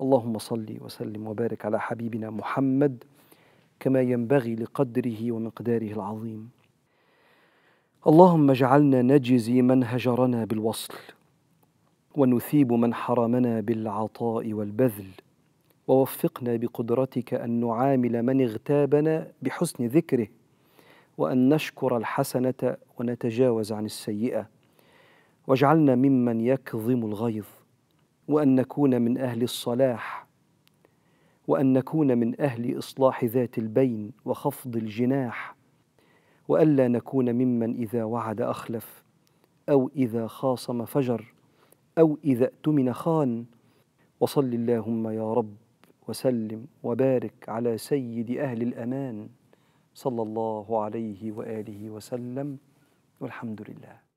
اللهم صل وسلم وبارك على حبيبنا محمد كما ينبغي لقدره ومقداره العظيم اللهم اجعلنا نجزي من هجرنا بالوصل ونثيب من حرمنا بالعطاء والبذل ووفقنا بقدرتك ان نعامل من اغتابنا بحسن ذكره وان نشكر الحسنه ونتجاوز عن السيئه واجعلنا ممن يكظم الغيظ وان نكون من اهل الصلاح وان نكون من اهل اصلاح ذات البين وخفض الجناح والا نكون ممن اذا وعد اخلف او اذا خاصم فجر او اذا اؤتمن خان وصل اللهم يا رب وسلم وبارك على سيد اهل الامان صلى الله عليه واله وسلم والحمد لله